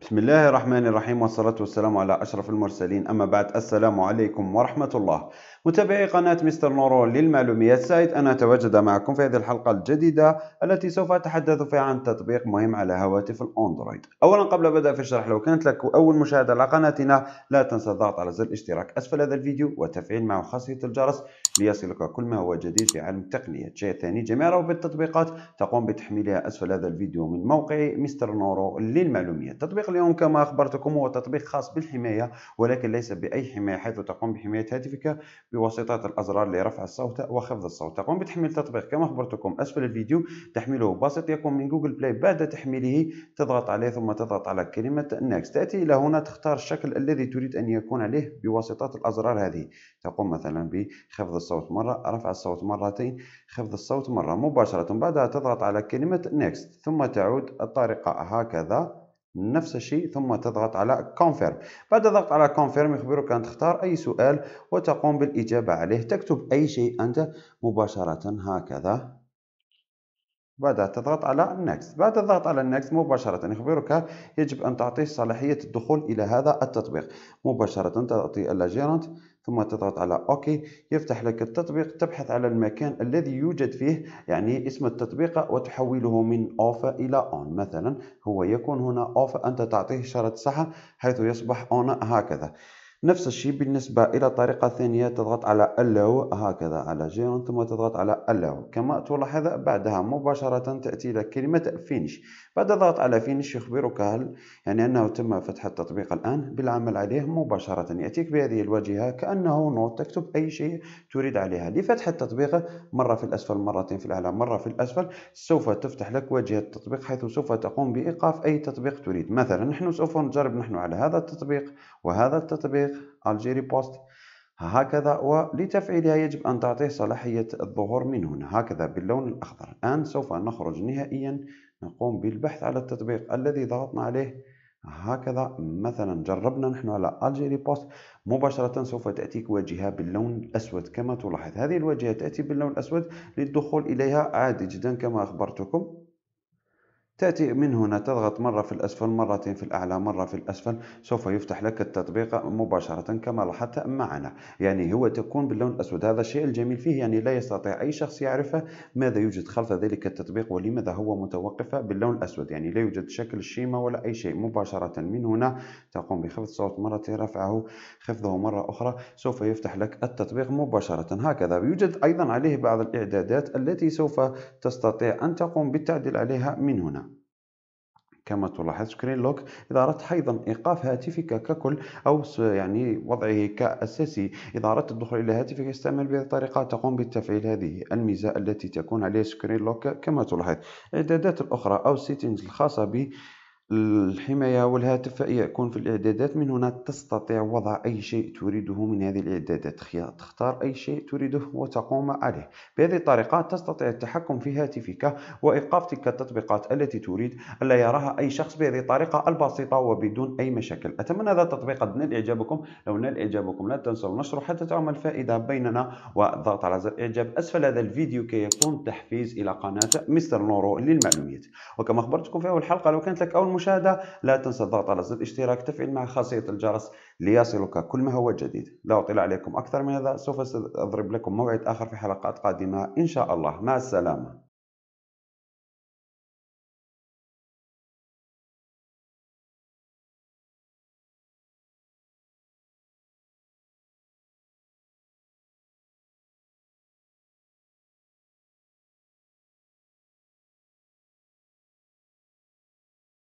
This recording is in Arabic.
بسم الله الرحمن الرحيم والصلاة والسلام على أشرف المرسلين أما بعد السلام عليكم ورحمة الله متابعي قناة مستر نورو للمعلوميات سعيد أن أتواجد معكم في هذه الحلقة الجديدة التي سوف أتحدث فيها عن تطبيق مهم على هواتف الأندرويد أولا قبل بدأ في الشرح لو كانت لك أول مشاهدة على قناتنا لا تنسى الضغط على زر الاشتراك أسفل هذا الفيديو وتفعيل معه خاصية الجرس ليصلك كل ما هو جديد في عالم التقنية شيء ثاني جميع روابط التطبيقات تقوم بتحميلها أسفل هذا الفيديو من موقع مستر نورو للمعلوميات تطبيق التطبيق اليوم كما أخبرتكم هو تطبيق خاص بالحماية ولكن ليس بأي حماية حيث تقوم بحماية هاتفك بواسطة الأزرار لرفع الصوت وخفض الصوت تقوم بتحميل التطبيق كما أخبرتكم أسفل الفيديو تحميله بسيط يكون من جوجل بلاي بعد تحميله تضغط عليه ثم تضغط على كلمة نيكست تأتي إلى هنا تختار الشكل الذي تريد أن يكون عليه بواسطة الأزرار هذه تقوم مثلا بخفض الصوت مرة رفع الصوت مرتين خفض الصوت مرة مباشرة بعدها تضغط على كلمة نيكست ثم تعود الطريقة هكذا نفس الشيء ثم تضغط على كونفيرم بعد الضغط على كونفيرم يخبرك أن تختار أي سؤال وتقوم بالإجابة عليه تكتب أي شيء أنت مباشرة هكذا بعدها تضغط على Next بعد الضغط على Next مباشرة يخبرك يجب أن تعطيه صلاحية الدخول إلى هذا التطبيق مباشرة تعطي اللاجيرنت ثم تضغط على اوكي يفتح لك التطبيق تبحث على المكان الذي يوجد فيه يعني اسم التطبيق وتحوله من اوف الى اون مثلا هو يكون هنا اوف انت تعطيه اشاره صحة حيث يصبح اون هكذا نفس الشيء بالنسبة إلى طريقة ثانية تضغط على ألو هكذا على جيرون ثم تضغط على ألو كما تلاحظ بعدها مباشرة تأتي لك كلمة فينش بعد ضغط على فينش يخبرك هل يعني أنه تم فتح التطبيق الآن بالعمل عليه مباشرة يأتيك بهذه الواجهة كأنه نوت تكتب أي شيء تريد عليها لفتح التطبيق مرة في الأسفل مرتين في الأعلى مرة في الأسفل سوف تفتح لك واجهة التطبيق حيث سوف تقوم بإيقاف أي تطبيق تريد مثلا نحن سوف نجرب نحن على هذا التطبيق وهذا التطبيق تطبيق الجيري بوست هكذا ولتفعيلها يجب أن تعطيه صلاحية الظهور من هنا هكذا باللون الأخضر الآن سوف نخرج نهائيا نقوم بالبحث على التطبيق الذي ضغطنا عليه هكذا مثلا جربنا نحن على الجيري بوست مباشرة سوف تأتيك واجهة باللون الأسود كما تلاحظ هذه الواجهة تأتي باللون الأسود للدخول إليها عادي جدا كما أخبرتكم تأتي من هنا تضغط مرة في الأسفل مرتين في الأعلى مرة في الأسفل سوف يفتح لك التطبيق مباشرة كما لاحظت معنا يعني هو تكون باللون الأسود هذا الشيء الجميل فيه يعني لا يستطيع أي شخص يعرفه ماذا يوجد خلف ذلك التطبيق ولماذا هو متوقف باللون الأسود يعني لا يوجد شكل شيمة ولا أي شيء مباشرة من هنا تقوم بخفض صوت مرة رفعه خفضه مرة أخرى سوف يفتح لك التطبيق مباشرة هكذا يوجد أيضا عليه بعض الإعدادات التي سوف تستطيع أن تقوم بالتعديل عليها من هنا كما تلاحظ سكرين لوك إذا أردت أيضا إيقاف هاتفك ككل أو يعني وضعه كأساسي إذا أردت الدخول إلى هاتفك استعمل بهذه الطريقة تقوم بتفعيل هذه الميزة التي تكون عليها سكرين لوك كما تلاحظ الاعدادات الأخرى أو سيتنجز الخاصة ب الحماية والهاتف يكون في الإعدادات من هنا تستطيع وضع أي شيء تريده من هذه الإعدادات تختار أي شيء تريده وتقوم عليه بهذه الطريقة تستطيع التحكم في هاتفك وإيقاف تلك التطبيقات التي تريد ألا يراها أي شخص بهذه الطريقة البسيطة وبدون أي مشاكل أتمنى هذا التطبيق قد نال إعجابكم لو نال إعجابكم لا تنسوا النشر حتى تعمل فائدة بيننا والضغط على زر إعجاب أسفل هذا الفيديو كي يكون تحفيز إلى قناة مستر نورو للمعلومات وكما أخبرتكم في أول حلقة لو كانت لك أول المشاهدة لا تنسى الضغط على زر الاشتراك تفعيل مع خاصية الجرس ليصلك كل ما هو جديد لو اطيل عليكم أكثر من هذا سوف أضرب لكم موعد آخر في حلقات قادمة إن شاء الله مع السلامة